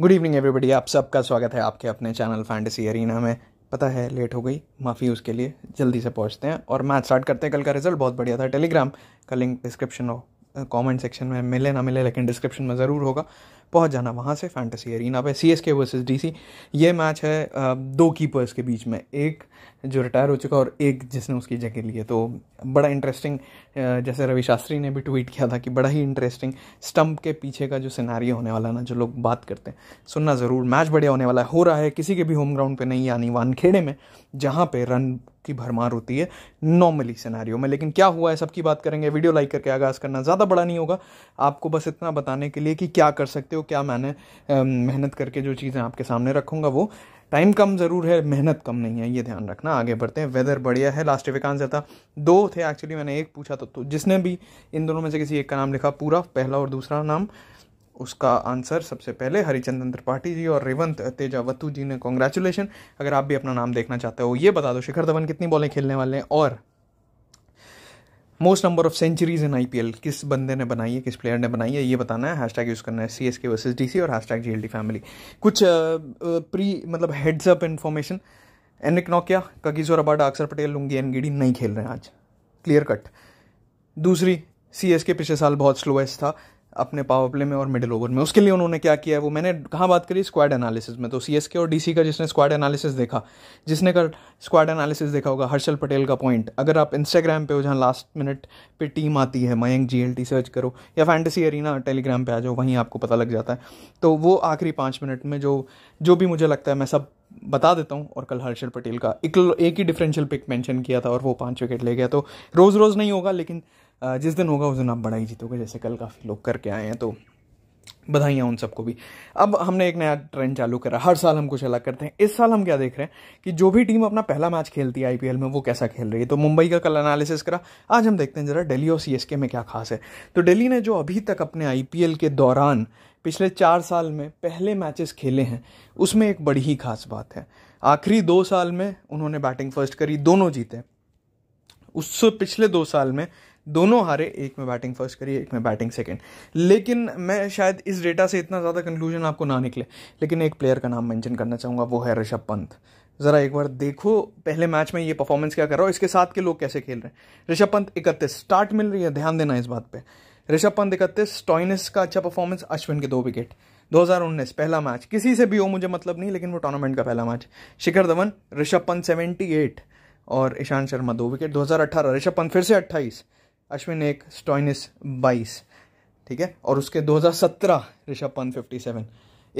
good evening everybody आप सबका स्वागत है आपके अपने चैनल फैंटेसी अरीना में पता है लेट हो गई माफ़ी उसके लिए जल्दी से पहुंचते हैं और मैच स्टार्ट करते हैं कल का रिजल्ट बहुत बढ़िया था टेलीग्राम का लिंक डिस्क्रिप्शन कमेंट सेक्शन में मिले ना मिले लेकिन डिस्क्रिप्शन में ज़रूर होगा पहुंच जाना वहाँ से फैंटेसी एरिना पे C S K versus D C ये मैच है दो कीपर्स के बीच में एक जो रिटायर हो चुका और एक जिसने उसकी जगह ली है तो बड़ा इंटरेस्टिंग जैसे रवि शास्त्री ने भी ट्वीट किया था कि बड़ा ही इंटरेस्टिंग स्टंप के पीछे का जो सिनारी होने वाला ना जो लोग बात करते हैं सुनना ज़रूर मैच बढ़िया होने वाला है हो रहा है किसी के भी होम ग्राउंड पर नहीं यानी वानखेड़े में जहाँ पर रन की भरमार होती है नॉर्मली सिनारियो में लेकिन क्या हुआ है सबकी बात करेंगे वीडियो लाइक करके आगाज़ करना ज़्यादा बड़ा नहीं होगा आपको बस इतना बताने के लिए कि क्या कर सकते हो क्या मैंने मेहनत करके जो चीज़ें आपके सामने रखूँगा वो टाइम कम ज़रूर है मेहनत कम नहीं है ये ध्यान रखना आगे बढ़ते हैं वेदर बढ़िया है लास्ट वीक आंसर था दो थे एक्चुअली मैंने एक पूछा तो, तो जिसने भी इन दोनों में से किसी एक का नाम लिखा पूरा पहला और दूसरा नाम उसका आंसर सबसे पहले हरिचंदन त्रिपाठी जी और रेवंत तेजावतु जी ने कॉन्ग्रेचुलेशन अगर आप भी अपना नाम देखना चाहते हो ये बता दो शिखर धवन कितनी बॉलें खेलने वाले हैं और most number of centuries in IPL किस बंदे ने बनाई है किस प्लेयर ने बनाई है ये बताना है हैशटैग यूज़ करना है सी एस के वर्सेज डी सी और hashtag G L D family कुछ प्री मतलब हेड्स अप इन्फॉर्मेशन एनिक नोकिया कगिजो अबाडा अक्सर पटेल लुंगी एन गिडी नहीं खेल रहे हैं आज क्लियर कट दूसरी सी एस के पिछले साल बहुत स्लोएस्ट था अपने पावर प्ले में और मिडिल ओवर में उसके लिए उन्होंने क्या किया है वो मैंने कहाँ बात करी स्क्वाड एनालिसिस में तो सी एस के और डी सी का जिसने स्क्वाड एनालिसिस देखा जिसने कर स्क्वाड एनालिसिस देखा होगा हर्षल पटेल का पॉइंट अगर आप इंस्टाग्राम पे हो जहाँ लास्ट मिनट पे टीम आती है Mayank G L T search करो या फैंटेसी अरिना टेलीग्राम पे आ जाओ वहीं आपको पता लग जाता है तो वो आखिरी पाँच मिनट में जो जो भी मुझे लगता है मैं सब बता देता हूँ और कल हर्षल पटेल का एक, एक ही डिफरेंशियल पिक मेंशन किया था और वो पाँच विकेट ले गया तो रोज़ रोज़ नहीं होगा लेकिन जिस दिन होगा उस दिन आप बड़ा ही जीतोगे जैसे कल काफ़ी लोग करके आए हैं तो बधाइयाँ उन सबको भी अब हमने एक नया ट्रेंड चालू करा हर साल हम कुछ अलग करते हैं इस साल हम क्या देख रहे हैं कि जो भी टीम अपना पहला मैच खेलती है आई में वो कैसा खेल रही है तो मुंबई का कल एनालिसिस करा आज हम देखते हैं ज़रा डेली और सी में क्या खास है तो डेली ने जो अभी तक अपने आई के दौरान पिछले चार साल में पहले मैचेस खेले हैं उसमें एक बड़ी ही खास बात है आखिरी दो साल में उन्होंने बैटिंग फर्स्ट करी दोनों जीते उससे पिछले दो साल में दोनों हारे एक में बैटिंग फर्स्ट करी एक में बैटिंग सेकेंड लेकिन मैं शायद इस डेटा से इतना ज़्यादा कंक्लूजन आपको ना निकले लेकिन एक प्लेयर का नाम मेंशन करना चाहूँगा वो है ऋषभ पंत ज़रा एक बार देखो पहले मैच में ये परफॉर्मेंस क्या कर रहा हो इसके साथ के लोग कैसे खेल रहे हैं ऋषभ पंत इकतीस स्टार्ट मिल रही है ध्यान देना इस बात पर ऋषभ पंत इकतीस टॉइनिस का अच्छा परफॉर्मेंस अश्विन के दो विकेट 2019 पहला मैच किसी से भी हो मुझे मतलब नहीं लेकिन वो टूर्नामेंट का पहला मैच शिखर धवन ऋषभ पंत 78 और ईशांत शर्मा दो विकेट 2018 ऋषभ पंत फिर से अश्विन एक स्टॉइनिस बाईस ठीक है और उसके 2017 ऋषभ पंत 57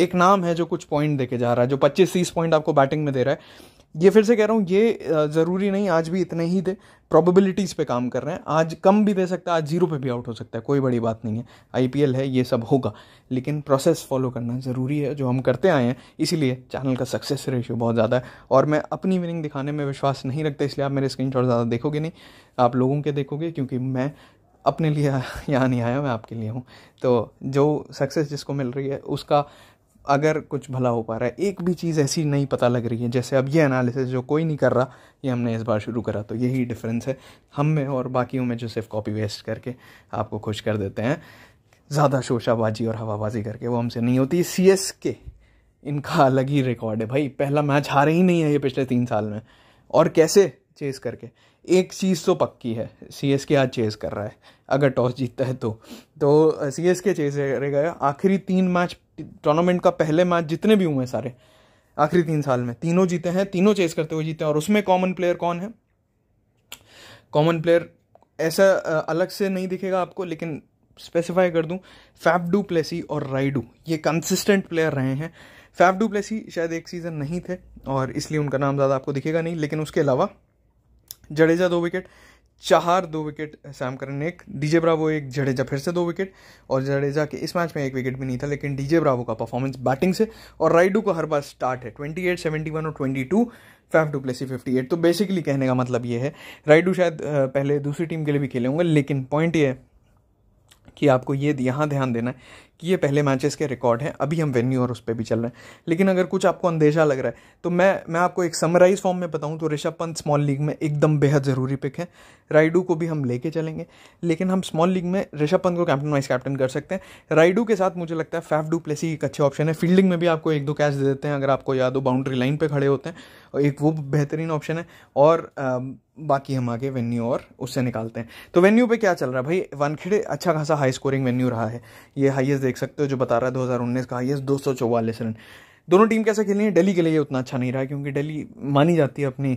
एक नाम है जो कुछ पॉइंट देके जा रहा है जो पच्चीस तीस पॉइंट आपको बैटिंग में दे रहा है ये फिर से कह रहा हूँ ये ज़रूरी नहीं आज भी इतने ही दे प्रोबेबिलिटीज़ पे काम कर रहे हैं आज कम भी दे सकता है आज जीरो पे भी आउट हो सकता है कोई बड़ी बात नहीं है आई है ये सब होगा लेकिन प्रोसेस फॉलो करना ज़रूरी है जो हम करते आए हैं इसीलिए चैनल का सक्सेस रेशियो बहुत ज़्यादा है और मैं अपनी विनिंग दिखाने में विश्वास नहीं रखता इसलिए आप मेरे स्क्रीन ज़्यादा देखोगे नहीं आप लोगों के देखोगे क्योंकि मैं अपने लिए यहाँ नहीं आया मैं आपके लिए हूँ तो जो सक्सेस जिसको मिल रही है उसका अगर कुछ भला हो पा रहा है एक भी चीज़ ऐसी नहीं पता लग रही है जैसे अब ये एनालिसिस जो कोई नहीं कर रहा ये हमने इस बार शुरू करा तो यही डिफरेंस है हम में और बाकियों में जो सिर्फ कॉपी वेस्ट करके आपको खुश कर देते हैं ज़्यादा शोशाबाजी और हवाबाजी करके वो हमसे नहीं होती सी एस के इनका अलग ही रिकॉर्ड है भाई पहला मैच हारे ही नहीं है ये पिछले तीन साल में और कैसे चेस करके एक चीज़ तो पक्की है सी एस के आज चेस कर रहा है अगर टॉस जीतता है तो तो सी एस के चेस करेगा आखिरी तीन मैच टूर्नामेंट का पहले मैच जितने भी हुए हैं सारे आखिरी तीन साल में तीनों जीते हैं तीनों चेस करते हुए जीते हैं और उसमें कॉमन प्लेयर कौन है कॉमन प्लेयर ऐसा अलग से नहीं दिखेगा आपको लेकिन स्पेसिफाई कर दूं फैफ डू प्लेसी और राइडू ये कंसिस्टेंट प्लेयर रहे हैं फैफ डू प्लेसी शायद एक सीज़न नहीं थे और इसलिए उनका नाम ज़्यादा आपको दिखेगा नहीं लेकिन उसके अलावा जडेजा दो विकेट चार दो विकेट सैम करन ने एक डीजे ब्रावो एक जडेजा फिर से दो विकेट और जडेजा के इस मैच में एक विकेट भी नहीं था लेकिन डीजे ब्रावो का परफॉर्मेंस बैटिंग से और राइडू का हर बार स्टार्ट है ट्वेंटी एट सेवेंटी वन और twenty two five two Plessis fifty eight तो बेसिकली कहने का मतलब ये है राइडू शायद पहले दूसरी टीम के लिए भी खेले होंगे लेकिन पॉइंट ये है कि आपको ये यहाँ ध्यान देना है कि ये पहले मैचेस के रिकॉर्ड हैं अभी हम वेन्यू और उस पर भी चल रहे हैं लेकिन अगर कुछ आपको अंदेशा लग रहा है तो मैं मैं आपको एक समराइज फॉर्म में बताऊं तो ऋषभ पंत स्मॉल लीग में एकदम बेहद ज़रूरी पिक है राइडू को भी हम लेके चलेंगे लेकिन हम स्मॉल लीग में ऋषभ पंत को कैप्टन वाइस कैप्टन कर सकते हैं राइडू के साथ मुझे लगता है फैफ डू प्लेसी एक अच्छे ऑप्शन है फील्डिंग में भी आपको एक दो कैच दे देते हैं अगर आपको याद हो बाउंड्री लाइन पर खड़े होते हैं और एक वो बेहतरीन ऑप्शन है और बाकी हम आगे वेन्यू और उससे निकालते हैं तो वेन्यू पे क्या चल रहा है भाई वनखेड़े अच्छा खासा हाई स्कोरिंग वेन्यू रहा है ये हाइएस्ट देख सकते हो जो बता रहा है 2019 का हाईएस्ट दो सौ चौवालीस रन दोनों टीम कैसे खेली है डेली के लिए उतना अच्छा नहीं रहा क्योंकि डेली मानी जाती है अपनी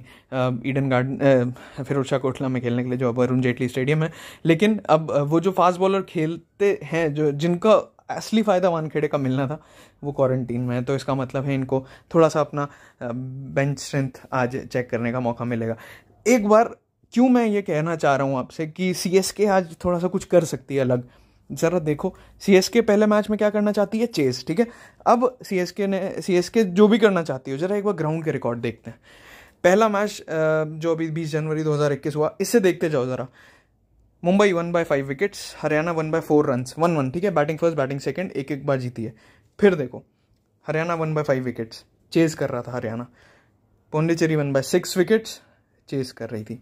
ईडन गार्डन फिरोज शाह कोटला में खेलने के लिए जो अब अरुण जेटली स्टेडियम है लेकिन अब वो जो फास्ट बॉलर खेलते हैं जो जिनका असली फ़ायदा वानखेड़े का मिलना था वो क्वारंटीन में है तो इसका मतलब है इनको थोड़ा सा अपना बेंच स्ट्रेंथ आज चेक करने का मौका मिलेगा एक बार क्यों मैं ये कहना चाह रहा हूँ आपसे कि सी आज थोड़ा सा कुछ कर सकती है अलग જરા દેખો सीएसके પહેલા મેચ મેં શું કરના ચાહતી હે ચેઝ ઠીક હે અબ सीएसके ને सीएसके જો ભી કરના ચાહતી હો જરા એક બાર ગ્રાઉન્ડ કે રેકોર્ડ દેખતે હે પહેલો મેચ જો અભી 20 જાન્યુઆરી 2021 ہوا ઇસે દેખતે જાવ જરા Mumbai 1 by 5 wickets Haryana 1 by 4 runs 1 1 ઠીક હે બેટિંગ ફર્સ્ટ બેટિંગ સેકન્ડ એક એક બાર જીતી હે ફિર દેખો હરિયાણા 1 બાય 5 વિકેટ્સ ચેઝ કર રહા થા Haryana Puducherry 1 by 6 wickets chase કર રહી થી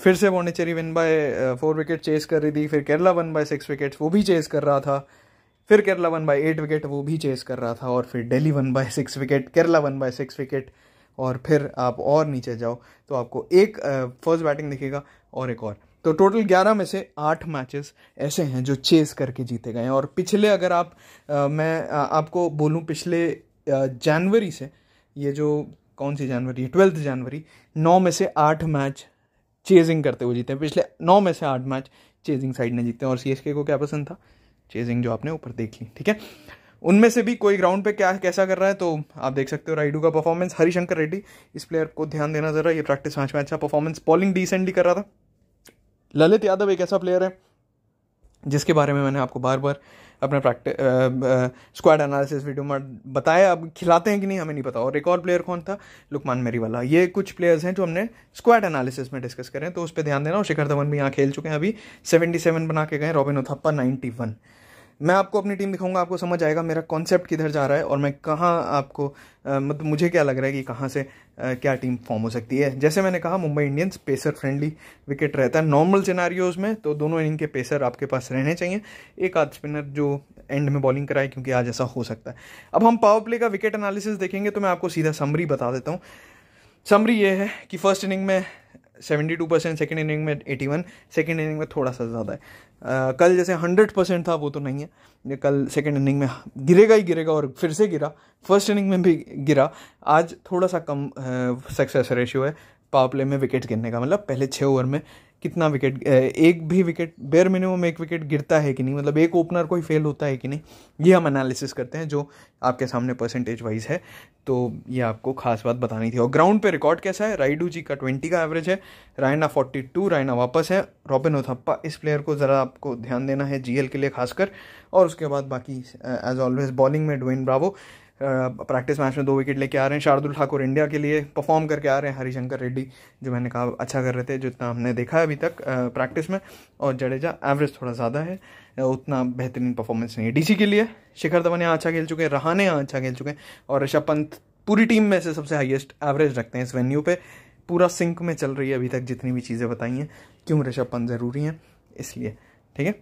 फिर से Pondicherry one by four wicket chase कर रही थी फिर Kerala one by six wicket वो भी चेस कर रहा था फिर Kerala one by eight wicket वो भी चेस कर रहा था और फिर Delhi one by six wicket Kerala one by six wicket और फिर आप और नीचे जाओ तो आपको एक फर्स्ट uh, बैटिंग दिखेगा और एक और तो टोटल 11 में से आठ मैचेस ऐसे हैं जो चेस करके जीते गए हैं और पिछले अगर आप आ, uh, मैं आ, uh, आपको बोलूँ पिछले जनवरी से ये जो कौन सी जनवरी ट्वेल्थ जनवरी नौ में से आठ मैच चेजिंग करते हुए जीते हैं पिछले नौ में से आठ मैच चेजिंग साइड ने जीते हैं और सी को क्या पसंद था चेजिंग जो आपने ऊपर देख ली ठीक है उनमें से भी कोई ग्राउंड पे क्या कैसा कर रहा है तो आप देख सकते हो राइडू का परफॉर्मेंस हरिशंकर रेड्डी इस प्लेयर को ध्यान देना जरा ये प्रैक्टिस मैच में अच्छा परफॉर्मेंस बॉलिंग डिसेंटली कर रहा था ललित यादव एक ऐसा प्लेयर है जिसके बारे में मैंने आपको बार बार अपने प्रैक्टिस स्क्वाड एनालिसिस वीडियो में बताया अब खिलाते हैं कि नहीं हमें नहीं पता और एक और प्लेयर कौन था लुकमान मेरी वाला ये कुछ प्लेयर्स हैं जो हमने स्क्वाड एनालिसिस में डिस्कस करें तो उस पर ध्यान देना और शिखर धवन भी यहाँ खेल चुके हैं अभी सेवेंटी सेवन बना के गए रॉबिन उथप्पा नाइन्टी वन मैं आपको अपनी टीम दिखाऊंगा आपको समझ आएगा मेरा कॉन्सेप्ट किधर जा रहा है और मैं कहाँ आपको मतलब मुझे क्या लग रहा है कि कहाँ से क्या टीम फॉर्म हो सकती है जैसे मैंने कहा Mumbai Indians pacer friendly wicket रहता है नॉर्मल सिनारियोज में तो दोनों इनिंग के पेसर आपके पास रहने चाहिए एक आध स्पिनर जो एंड में बॉलिंग कराए क्योंकि आज ऐसा हो सकता है अब हम पावर प्ले का विकेट एनालिसिस देखेंगे तो मैं आपको सीधा समरी बता देता हूँ समरी ये है कि फर्स्ट इनिंग में seventy two percent second innings में एटी वन सेकेंड इनिंग में थोड़ा सा ज़्यादा है आ, कल जैसे हंड्रेड परसेंट था वो तो नहीं है कल सेकेंड इनिंग में गिरेगा ही गिरेगा और फिर से गिरा फर्स्ट इनिंग में भी गिरा आज थोड़ा सा कम सक्सेस रेशियो है पावर प्ले में विकेट गिरने का मतलब पहले छः ओवर में कितना विकेट एक भी विकेट बेयर मिनिमम एक विकेट गिरता है कि नहीं मतलब एक ओपनर कोई फेल होता है कि नहीं ये हम एनालिसिस करते हैं जो आपके सामने परसेंटेज वाइज है तो ये आपको खास बात बतानी थी और ग्राउंड पे रिकॉर्ड कैसा है राइडू जी का ट्वेंटी का एवरेज है रायना फोर्टी टू रायना वापस है रॉबिन ओथप्पा इस प्लेयर को ज़रा आपको ध्यान देना है जी के लिए खासकर और उसके बाद बाकी एज ऑलवेज बॉलिंग में ड्वेन ब्रावो प्रैक्टिस मैच में दो विकेट लेके आ रहे हैं शार्दुल ठाकुर इंडिया के लिए परफॉर्म करके आ रहे हैं हरिशंकर रेड्डी जो मैंने कहा अच्छा कर रहे थे जितना हमने देखा है अभी तक प्रैक्टिस में और जडेजा एवरेज थोड़ा ज़्यादा है उतना बेहतरीन परफॉर्मेंस नहीं है डीसी के लिए शिखर धवन यहाँ अच्छा खेल चुके हैं रहाने यहाँ अच्छा खेल चुके हैं और ऋषभ पंत पूरी टीम में से सबसे हाईएस्ट एवरेज रखते हैं इस वेन्यू पे पूरा सिंक में चल रही है अभी तक जितनी भी चीज़ें बताई हैं क्यों ऋषभ पंत ज़रूरी हैं इसलिए ठीक है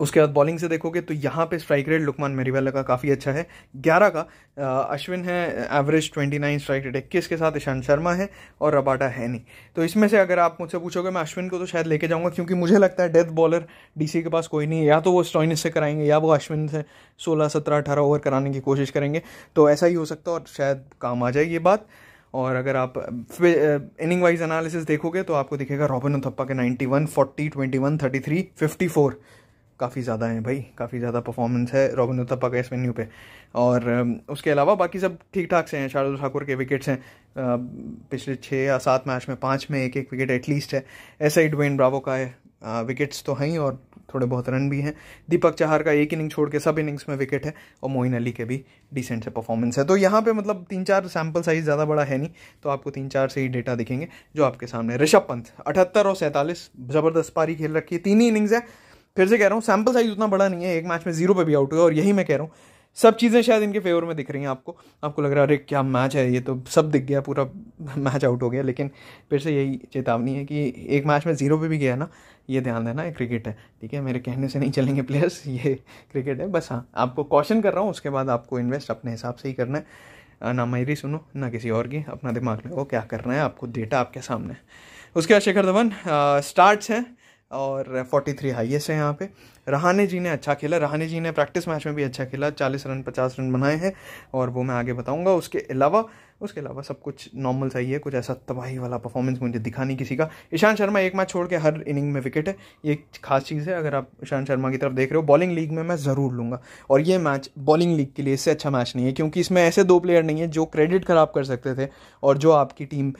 उसके बाद बॉलिंग से देखोगे तो यहाँ पे स्ट्राइक रेट लुकमान मेरीवाला का काफ़ी अच्छा है 11 का अश्विन है एवरेज 29 स्ट्राइक रेट इक्कीस के साथ ईशांत शर्मा है और रबाटा है नहीं तो इसमें से अगर आप मुझसे पूछोगे मैं अश्विन को तो शायद लेके जाऊँगा क्योंकि मुझे लगता है डेथ बॉलर डीसी के पास कोई नहीं है या तो वो स्टॉइन से कराएंगे या वो अश्विन से सोलह सत्रह अठारह ओवर कराने की कोशिश करेंगे तो ऐसा ही हो सकता है और शायद काम आ जाए ये बात और अगर आप इनिंग वाइज एनालिसिस देखोगे तो आपको दिखेगा रॉबिन उथप्पा के 91, 40, 21, 33, 54 काफ़ी ज़्यादा हैं भाई काफ़ी ज़्यादा परफॉर्मेंस है रॉबिन उत्तपा का इस वेन्यू पे और उसके अलावा बाकी सब ठीक ठाक से हैं शार्दुल ठाकुर के विकेट्स हैं पिछले छः या सात मैच में पाँच में एक एक विकेट एटलीस्ट है ऐसा ही डुवेन ब्रावो का है विकेट्स तो हैं ही और थोड़े बहुत रन भी हैं दीपक चाहर का एक इनिंग छोड़ के सब इनिंग्स में विकेट है और मोइन अली के भी डिसेंट से परफॉर्मेंस है तो यहाँ पे मतलब तीन चार सैम्पल साइज ज़्यादा बड़ा है नहीं तो आपको तीन चार से ही डेटा दिखेंगे जो आपके सामने ऋषभ पंत अठहत्तर और सैंतालीस ज़बरदस्त पारी खेल रखी है तीन ही इनिंग्स है फिर से कह रहा हूँ सैम्पल साइज उतना बड़ा नहीं है एक मैच में जीरो पर भी आउट हुआ और यही मैं कह रहा हूँ सब चीज़ें शायद इनके फेवर में दिख रही हैं आपको आपको लग रहा है अरे क्या मैच है ये तो सब दिख गया पूरा मैच आउट हो गया लेकिन फिर से यही चेतावनी है कि एक मैच में जीरो पे भी गया ना ये ध्यान देना ये क्रिकेट है ठीक है मेरे कहने से नहीं चलेंगे प्लेयर्स ये क्रिकेट है बस हाँ आपको कॉशन कर रहा हूँ उसके बाद आपको इन्वेस्ट अपने हिसाब से ही करना है ना मेरी सुनो ना किसी और की अपना दिमाग लगाओ क्या करना है आपको डेटा आपके सामने उसके बाद शेखर धवन स्टार्ट्स हैं और 43 हाइएस्ट है यहाँ पे रहाने जी ने अच्छा खेला रहाने जी ने प्रैक्टिस मैच में भी अच्छा खेला 40 रन 50 रन बनाए हैं और वो मैं आगे बताऊंगा उसके अलावा उसके अलावा सब कुछ नॉर्मल सही है कुछ ऐसा तबाही वाला परफॉर्मेंस मुझे दिखा नहीं किसी का ईशांत शर्मा एक मैच छोड़ के हर इनिंग में विकेट है ये एक खास चीज़ है अगर आप ईशांत शर्मा की तरफ देख रहे हो बॉलिंग लीग में मैं ज़रूर लूँगा और ये मैच बॉलिंग लीग के लिए इससे अच्छा मैच नहीं है क्योंकि इसमें ऐसे दो प्लेयर नहीं है जो क्रेडिट खराब कर सकते थे और जो आपकी टीम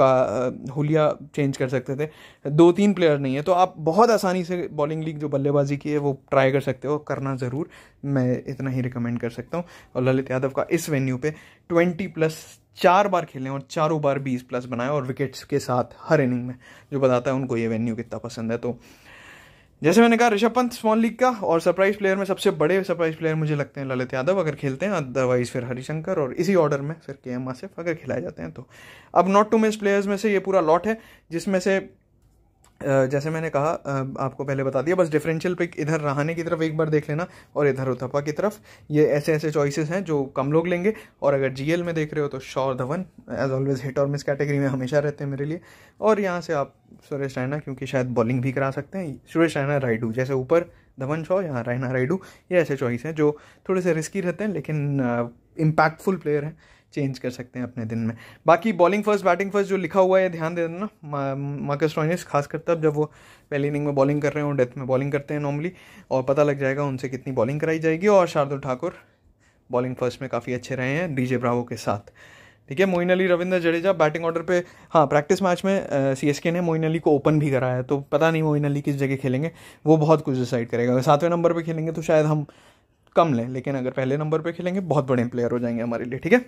का होलिया चेंज कर सकते थे दो तीन प्लेयर नहीं है तो आप बहुत आसानी से बॉलिंग लीग जो बल्लेबाजी की है वो ट्राई कर सकते हो करना ज़रूर मैं इतना ही रिकमेंड कर सकता हूँ और ललित यादव का इस वेन्यू पे ट्वेंटी प्लस चार बार खेलें और चारों बार बीस प्लस बनाए और विकेट्स के साथ हर इनिंग में जो बताता है उनको ये वेन्यू कितना पसंद है तो जैसे मैंने कहा ऋषभ पंत स्मॉल लीग का और सरप्राइज प्लेयर में सबसे बड़े सरप्राइज प्लेयर मुझे लगते हैं ललित यादव अगर खेलते हैं अदरवाइज फिर हरिशंकर और इसी ऑर्डर में फिर के एम आसिफ अगर खिलाए जाते हैं तो अब नॉट टू मिस प्लेयर्स में से ये पूरा लॉट है जिसमें से जैसे मैंने कहा आपको पहले बता दिया बस डिफरेंशियल पिक इधर रहाने की तरफ एक बार देख लेना और इधर उथप्पा की तरफ ये ऐसे ऐसे चॉइसेस हैं जो कम लोग लेंगे और अगर जीएल में देख रहे हो तो Shaw Dhawan as always hit और मिस कैटेगरी में हमेशा रहते हैं मेरे लिए और यहाँ से आप सुरेश रैना क्योंकि शायद बॉलिंग भी करा सकते हैं सुरेश रैना राइडू जैसे ऊपर धवन शॉ यहाँ रैना राइडू ये ऐसे चॉइस हैं जो थोड़े से रिस्की रहते हैं लेकिन इम्पैक्टफुल प्लेयर हैं चेंज कर सकते हैं अपने दिन में बाकी बॉलिंग फर्स्ट बैटिंग फर्स्ट जो लिखा हुआ है ध्यान दे देना मार्कस खास खासकर तब जब वो पहली इनिंग में बॉलिंग कर रहे और डेथ में बॉलिंग करते हैं नॉर्मली और पता लग जाएगा उनसे कितनी बॉलिंग कराई जाएगी और शार्दुल ठाकुर बॉलिंग फर्स्ट में काफ़ी अच्छे रहे हैं डीजे ब्रावो के साथ ठीक है मोइन अली रविंद्र जडेजा बैटिंग ऑर्डर पे हाँ प्रैक्टिस मैच में सी एस के ने मोइन अली को ओपन भी कराया तो पता नहीं मोइन अली किस जगह खेलेंगे वो बहुत कुछ डिसाइड करेगा अगर सातवें नंबर पे खेलेंगे तो शायद हम कम लें लेकिन अगर पहले नंबर पे खेलेंगे बहुत बड़े प्लेयर हो जाएंगे हमारे लिए ठीक है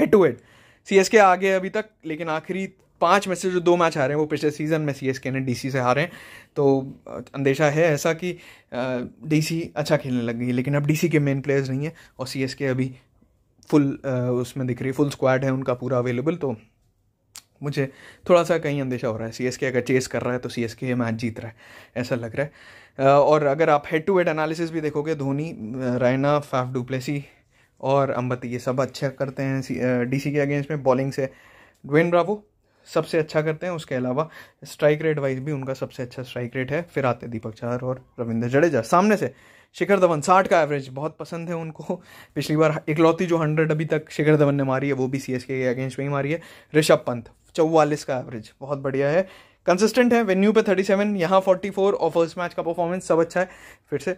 hit to hit C S K आगे अभी तक लेकिन आखिरी पाँच में से जो दो मैच हारे हैं वो पिछले सीजन में सी एस के ने डी सी से हारे हैं तो अंदेशा है ऐसा कि डी सी अच्छा खेलने लग गई लेकिन अब डी सी के मेन प्लेयर्स नहीं है और सी एस के अभी फुल उसमें दिख रही है फुल स्क्वाड है उनका पूरा अवेलेबल तो मुझे थोड़ा सा कहीं अंदेशा हो रहा है सी एस के अगर चेस कर रहा है तो सी एस के ये मैच जीत रहा है ऐसा लग रहा है और अगर आप हेड टू हेड एनालिसिस भी देखोगे धोनी रैना फाफ डुप्लेसी और अम्बती ये सब अच्छा करते हैं डीसी के अगेंस्ट में बॉलिंग से ड्वेन ब्रावो सबसे अच्छा करते हैं उसके अलावा स्ट्राइक रेट वाइज भी उनका सबसे अच्छा स्ट्राइक रेट है फिर आते दीपक चार और रविंद्र जडेजा सामने से शिखर धवन साठ का एवरेज बहुत पसंद है उनको पिछली बार इकलौती जो हंड्रेड अभी तक शिखर धवन ने मारी है वो भी सी के अगेंस्ट में ही मारी है ऋषभ पंत चौवालीस का एवरेज बहुत बढ़िया है कंसिस्टेंट है वेन्यू पे 37 सेवन यहाँ फोर्टी और फर्स्ट मैच का परफॉर्मेंस सब अच्छा है फिर से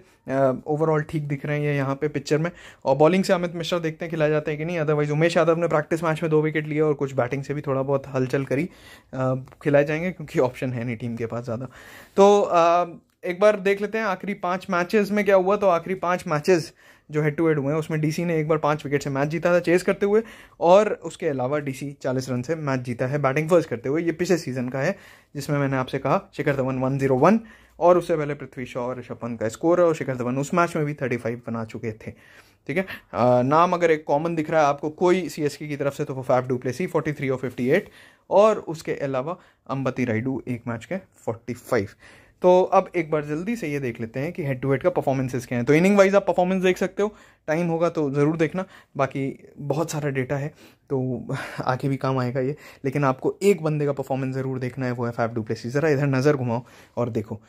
ओवरऑल uh, ठीक दिख रहे हैं यहाँ पे पिक्चर में और बॉलिंग से अमित मिश्रा देखते हैं खिलाया जाते हैं कि नहीं अदरवाइज उमेश यादव ने प्रैक्टिस मैच में दो विकेट लिए और कुछ बैटिंग से भी थोड़ा बहुत हलचल करी uh, खिलाए जाएंगे क्योंकि ऑप्शन है नहीं टीम के पास ज़्यादा तो आ, uh, एक बार देख लेते हैं आखिरी पाँच मैचेज़ में क्या हुआ तो आखिरी पाँच मैचेज़ जो हेड टू हेड हुए हैं उसमें डीसी ने एक बार पाँच विकेट से मैच जीता था चेस करते हुए और उसके अलावा डीसी चालीस रन से मैच जीता है बैटिंग फर्स्ट करते हुए ये पिछले सीजन का है जिसमें मैंने आपसे कहा Shikhar Dhawan one zero one और उससे पहले पृथ्वी शॉ और ऋषभ पंत का स्कोर और शिखर धवन उस मैच में भी थर्टी फाइव बना चुके थे ठीक है नाम अगर एक कॉमन दिख रहा है आपको कोई सी एस की तरफ से तो वो फैफ प्लेसी फोर्टी थ्री और फिफ्टी एट और उसके अलावा अम्बती राइडू एक मैच के फोर्टी फाइव तो अब एक बार जल्दी से ये देख लेते हैं कि हेड टू हेड का परफॉर्मेंसेस क्या हैं तो इनिंग वाइज आप परफॉर्मेंस देख सकते हो टाइम होगा तो ज़रूर देखना बाकी बहुत सारा डेटा है तो आगे भी काम आएगा ये लेकिन आपको एक बंदे का परफॉर्मेंस ज़रूर देखना है वो है फाइव डू प्लेसी ज़रा इधर नज़र घुमाओ और देखो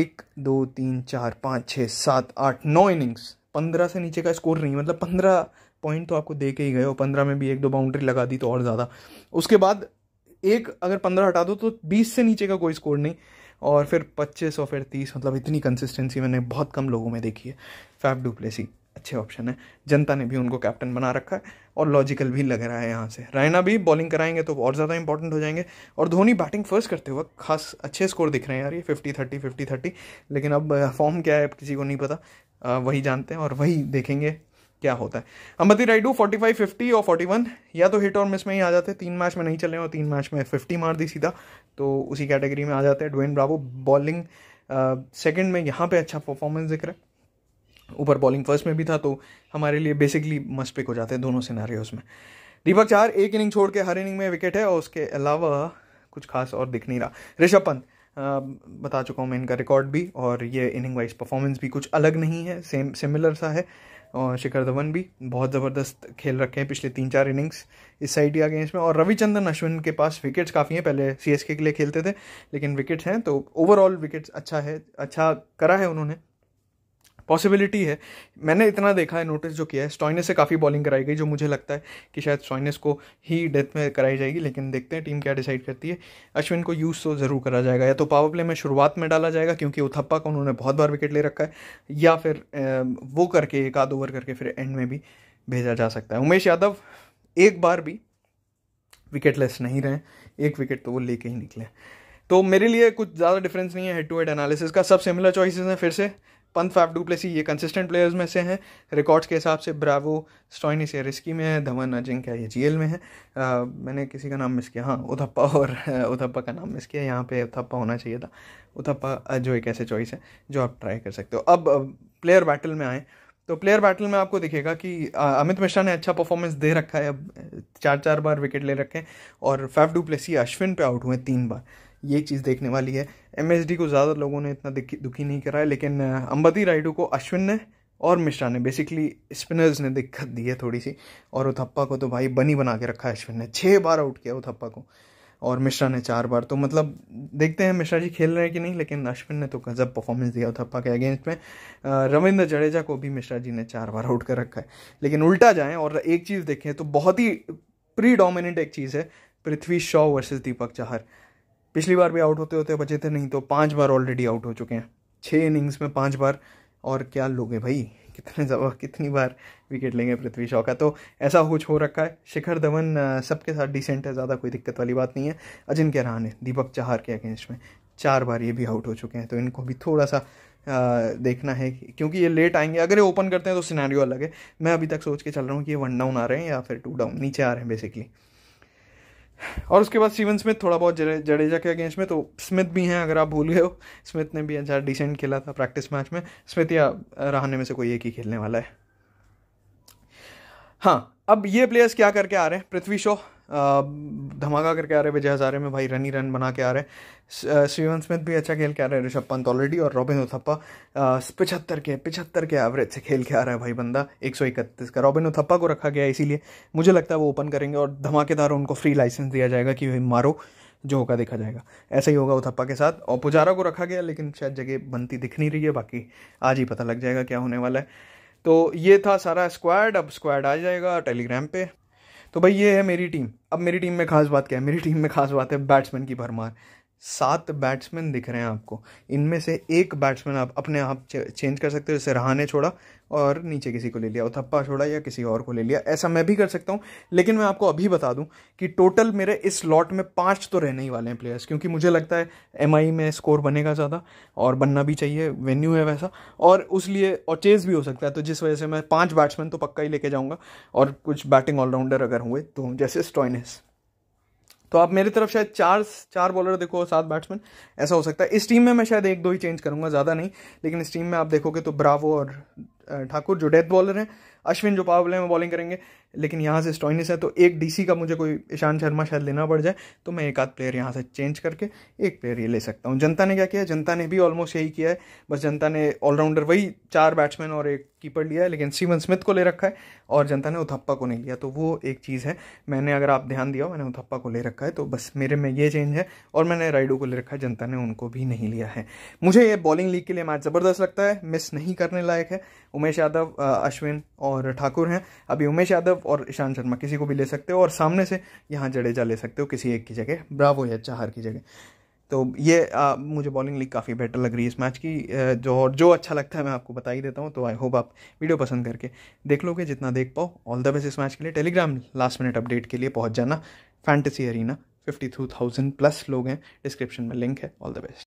एक दो तीन चार पाँच छः सात आठ नौ इनिंग्स पंद्रह से नीचे का स्कोर नहीं मतलब पंद्रह पॉइंट तो आपको दे के ही गए और पंद्रह में भी एक दो बाउंड्री लगा दी तो और ज़्यादा उसके बाद एक अगर पंद्रह हटा दो तो बीस से नीचे का कोई स्कोर नहीं और फिर पच्चीस और फिर तीस मतलब इतनी कंसिस्टेंसी मैंने बहुत कम लोगों में देखी है फैफ डुप्लेसी अच्छे ऑप्शन है जनता ने भी उनको कैप्टन बना रखा है और लॉजिकल भी लग रहा है यहाँ से रायना भी बॉलिंग कराएंगे तो और ज़्यादा इंपॉर्टेंट हो जाएंगे और धोनी बैटिंग फर्स्ट करते वक्त खास अच्छे स्कोर दिख रहे हैं यार ये फिफ्टी थर्टी फिफ्टी थर्टी लेकिन अब फॉर्म uh, क्या है किसी को नहीं पता uh, वही जानते हैं और वही देखेंगे क्या होता है अम्बती राइडू 45 50 और 41 या तो हिट और मिस में ही आ जाते हैं तीन मैच में नहीं चले और तीन मैच में 50 मार दी सीधा तो उसी कैटेगरी में आ जाते हैं ड्वेन ब्रावो बॉलिंग सेकंड में यहाँ पे अच्छा परफॉर्मेंस दिख रहा है ऊपर बॉलिंग फर्स्ट में भी था तो हमारे लिए बेसिकली मस्ट पिक हो जाते हैं दोनों सिनारी में दीपक चार एक इनिंग छोड़ के हर इनिंग में विकेट है और उसके अलावा कुछ खास और दिख नहीं रहा ऋषभ पंत बता चुका हूँ मैं इनका रिकॉर्ड भी और ये इनिंग वाइज परफॉर्मेंस भी कुछ अलग नहीं है सेम सिमिलर सा है और शिखर धवन भी बहुत ज़बरदस्त खेल रखे हैं पिछले तीन चार इनिंग्स इस साइड या गेम्स में और रविचंद्रन अश्विन के पास विकेट्स काफ़ी हैं पहले सी के लिए खेलते थे लेकिन विकेट्स हैं तो ओवरऑल विकेट्स अच्छा है अच्छा करा है उन्होंने पॉसिबिलिटी है मैंने इतना देखा है नोटिस जो किया है स्टॉइनस से काफ़ी बॉलिंग कराई गई जो मुझे लगता है कि शायद स्टॉइनस को ही डेथ में कराई जाएगी लेकिन देखते हैं टीम क्या डिसाइड करती है अश्विन को यूज़ तो ज़रूर करा जाएगा या तो पावर प्ले में शुरुआत में डाला जाएगा क्योंकि उथप्पा को उन्होंने बहुत बार विकेट ले रखा है या फिर वो करके एक आध ओवर करके फिर एंड में भी भेजा जा सकता है उमेश यादव एक बार भी विकेटलेस नहीं रहे एक विकेट तो वो लेके ही निकले तो मेरे लिए कुछ ज़्यादा डिफरेंस नहीं है हेड टू हेड एनालिसिस का सब सिमिलर चॉइसेस हैं फिर से फाइव डू डुप्लेसी ये कंसिस्टेंट प्लेयर्स में से हैं रिकॉर्ड्स के हिसाब से ब्रावो स्टॉइनिस या रिस्की में है धवन अजिंक्य ये जीएल में है आ, मैंने किसी का नाम मिस किया हाँ उथप्पा और उथप्पा का नाम मिस किया यहाँ पे उथप्पा होना चाहिए था उथप्पा जो एक ऐसे चॉइस है जो आप ट्राई कर सकते हो अब प्लेयर बैटल में आएँ तो प्लेयर बैटल में आपको दिखेगा कि अमित मिश्रा ने अच्छा परफॉर्मेंस दे रखा है अब चार चार बार विकेट ले रखे हैं और फैफ डुप्लेसी अश्विन पे आउट हुए तीन बार ये चीज़ देखने वाली है एम को ज़्यादा लोगों ने इतना दुखी नहीं करा है लेकिन अंबती राइडू को अश्विन ने और मिश्रा ने बेसिकली स्पिनर्स ने दिक्कत दी है थोड़ी सी और उथप्पा को तो भाई बनी बना के रखा है अश्विन ने छः बार आउट किया उथप्पा को और मिश्रा ने चार बार तो मतलब देखते हैं मिश्रा जी खेल रहे हैं कि नहीं लेकिन अश्विन ने तो गजब परफॉर्मेंस दिया उथप्पा के अगेंस्ट में रविंद्र जडेजा को भी मिश्रा जी ने चार बार आउट कर रखा है लेकिन उल्टा जाएं और एक चीज़ देखें तो बहुत ही प्री डोमिनेंट एक चीज़ है पृथ्वी शॉ वर्सेस दीपक चाहर पिछली बार भी आउट होते होते बचे थे नहीं तो पाँच बार ऑलरेडी आउट हो चुके हैं छः इनिंग्स में पाँच बार और क्या लोगे भाई कितने जवा कितनी बार विकेट लेंगे पृथ्वी शॉ का तो ऐसा कुछ हो रखा है शिखर धवन सबके साथ डिसेंट है ज़्यादा कोई दिक्कत वाली बात नहीं है अजिंक्य रहाने दीपक चाहर के अगेंस्ट में चार बार ये भी आउट हो चुके हैं तो इनको भी थोड़ा सा आ, देखना है क्योंकि ये लेट आएंगे अगर ये ओपन करते हैं तो सिनेरियो अलग है मैं अभी तक सोच के चल रहा हूँ कि ये वन डाउन आ रहे हैं या फिर टू डाउन नीचे आ रहे हैं बेसिकली और उसके बाद स्टीवन स्मिथ थोड़ा बहुत जडेजा के अगेंस्ट में तो स्मिथ भी हैं अगर आप भूल गए हो स्मिथ ने भी अच्छा डिसेंट खेला था प्रैक्टिस मैच में स्मिथ या रहाने में से कोई एक ही खेलने वाला है हाँ अब ये प्लेयर्स क्या करके आ रहे हैं पृथ्वी शो धमाका करके आ रहे विजय हज़ारे में भाई रनी रन बना के आ रहे स्टीवन स्मिथ भी अच्छा खेल के आ रहे हैं ऋषभ पंत ऑलरेडी और रॉबिन उथप्पा पिछहत्तर के पिछहत्तर के एवरेज से खेल के आ रहा है भाई बंदा एक सौ इकतीस का रॉबिन उथप्पा को रखा गया इसीलिए मुझे लगता है वो ओपन करेंगे और धमाकेदार उनको फ्री लाइसेंस दिया जाएगा कि भाई मारो जो होगा देखा जाएगा ऐसा ही होगा उथप्पा के साथ और पुजारा को रखा गया लेकिन शायद जगह बनती दिख नहीं रही है बाकी आज ही पता लग जाएगा क्या होने वाला है तो ये था सारा स्क्वाड अब स्क्वाड आ जाएगा टेलीग्राम पे तो भाई ये है मेरी टीम अब मेरी टीम में खास बात क्या है मेरी टीम में खास बात है बैट्समैन की भरमार सात बैट्समैन दिख रहे हैं आपको इनमें से एक बैट्समैन आप अपने आप चेंज कर सकते हो जैसे रहा ने छोड़ा और नीचे किसी को ले लिया उथप्पा छोड़ा या किसी और को ले लिया ऐसा मैं भी कर सकता हूँ लेकिन मैं आपको अभी बता दूँ कि टोटल मेरे इस लॉट में पाँच तो रहने ही वाले हैं प्लेयर्स क्योंकि मुझे लगता है एम में स्कोर बनेगा ज़्यादा और बनना भी चाहिए वेन्यू है वैसा और उस लिए और चेज भी हो सकता है तो जिस वजह से मैं पाँच बैट्समैन तो पक्का ही लेके जाऊँगा और कुछ बैटिंग ऑलराउंडर अगर हुए तो जैसे स्टॉइनस तो आप मेरी तरफ शायद चार चार बॉलर देखो सात बैट्समैन ऐसा हो सकता है इस टीम में मैं शायद एक दो ही चेंज करूंगा ज़्यादा नहीं लेकिन इस टीम में आप देखोगे तो ब्रावो और ठाकुर जो डेथ बॉलर हैं अश्विन जो पावर प्ले में बॉलिंग करेंगे लेकिन यहाँ से स्टॉइनिस है तो एक डीसी का मुझे कोई ईशान शर्मा शायद लेना पड़ जाए तो मैं एक आध प्लेयर यहाँ से चेंज करके एक प्लेयर ये ले सकता हूँ जनता ने क्या किया जनता ने भी ऑलमोस्ट यही किया है बस जनता ने ऑलराउंडर वही चार बैट्समैन और एक कीपर लिया है लेकिन सीवन स्मिथ को ले रखा है और जनता ने उथप्पा को नहीं लिया तो वो एक चीज़ है मैंने अगर आप ध्यान दिया हो मैंने उथप्पा को ले रखा है तो बस मेरे में ये चेंज है और मैंने राइडू को ले रखा है जनता ने उनको भी नहीं लिया है मुझे ये बॉलिंग लीग के लिए मैच ज़बरदस्त लगता है मिस नहीं करने लायक है उमेश यादव अश्विन और ठाकुर हैं अभी उमेश यादव और ईशांत शर्मा किसी को भी ले सकते हो और सामने से यहाँ जडेजा ले सकते हो किसी एक की जगह ब्रावो या चाहर की जगह तो ये आ, मुझे बॉलिंग लीग काफ़ी बेटर लग रही है इस मैच की जो और जो अच्छा लगता है मैं आपको बता ही देता हूँ तो आई होप आप वीडियो पसंद करके देख लोगे जितना देख पाओ ऑल द बेस्ट इस मैच के लिए टेलीग्राम लास्ट मिनट अपडेट के लिए पहुँच जाना fantasy arena fifty two thousand plus लोग हैं डिस्क्रिप्शन में लिंक है ऑल द बेस्ट